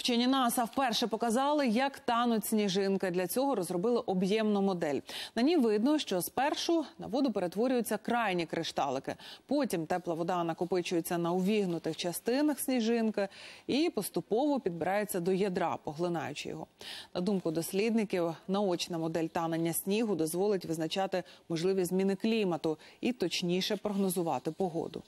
Вчені наса вперше показали, як тануть сніжинки. Для цього розробили об'ємну модель. На ній видно, що спершу на воду перетворюються крайні кришталики. Потім тепла вода накопичується на увігнутих частинах сніжинки і поступово підбирається до ядра, поглинаючи його. На думку дослідників, наочна модель танення снігу дозволить визначати можливі зміни клімату і точніше прогнозувати погоду.